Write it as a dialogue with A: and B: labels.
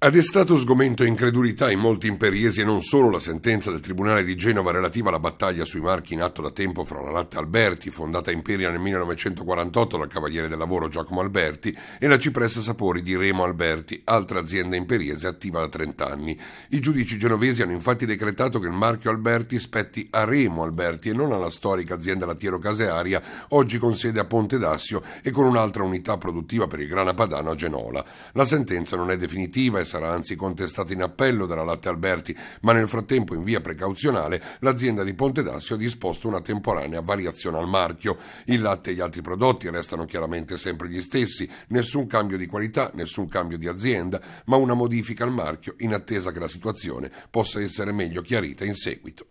A: Ha destato sgomento e incredulità in molti imperiesi e non solo la sentenza del Tribunale di Genova relativa alla battaglia sui marchi in atto da tempo fra la Latte Alberti, fondata in Imperia nel 1948 dal Cavaliere del Lavoro Giacomo Alberti, e la Cipressa Sapori di Remo Alberti, altra azienda imperiese attiva da 30 anni. I giudici genovesi hanno infatti decretato che il marchio Alberti spetti a Remo Alberti e non alla storica azienda lattiero-casearia, oggi con sede a Ponte d'Assio e con un'altra unità produttiva per il grana padano a Genola. La sentenza non è definitiva e sarà anzi contestata in appello dalla Latte Alberti, ma nel frattempo in via precauzionale l'azienda di Ponte d'Assio ha disposto una temporanea variazione al marchio. Il latte e gli altri prodotti restano chiaramente sempre gli stessi, nessun cambio di qualità, nessun cambio di azienda, ma una modifica al marchio in attesa che la situazione possa essere meglio chiarita in seguito.